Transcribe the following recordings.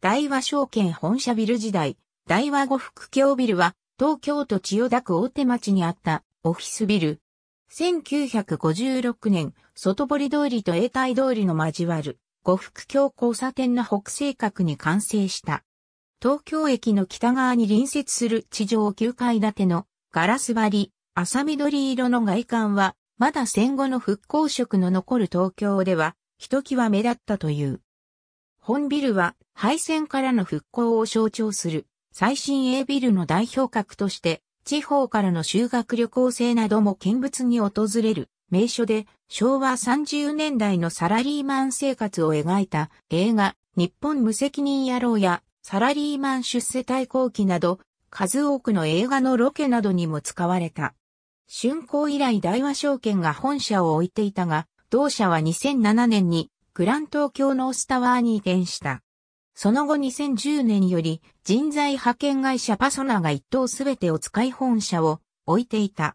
大和証券本社ビル時代、大和五福京ビルは、東京都千代田区大手町にあったオフィスビル。1956年、外堀通りと永代通りの交わる、五福京交差点の北西角に完成した。東京駅の北側に隣接する地上9階建てのガラス張り、浅緑色の外観は、まだ戦後の復興色の残る東京では、ひときわ目立ったという。本ビルは廃線からの復興を象徴する最新鋭ビルの代表格として、地方からの修学旅行生なども見物に訪れる名所で、昭和30年代のサラリーマン生活を描いた映画、日本無責任野郎やサラリーマン出世対抗期など、数多くの映画のロケなどにも使われた。竣工以来大和証券が本社を置いていたが、同社は2007年にグラン東京ノースタワーに移転した。その後2010年より人材派遣会社パソナが一棟すべてを使い本社を置いていた。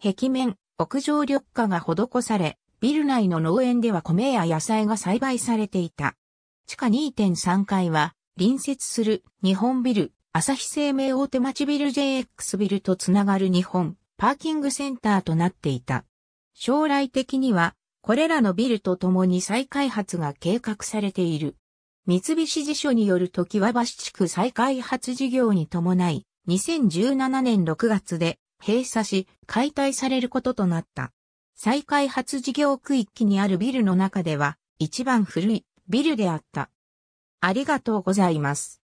壁面、屋上緑化が施され、ビル内の農園では米や野菜が栽培されていた。地下2.3階は隣接する日本ビル、朝日生命大手町ビル JX ビルとつながる日本パーキングセンターとなっていた。将来的にはこれらのビルと共に再開発が計画されている。三菱地所によるとは、橋地区再開発事業に伴い、2017年6月で閉鎖し解体されることとなった。再開発事業区域にあるビルの中では一番古いビルであった。ありがとうございます。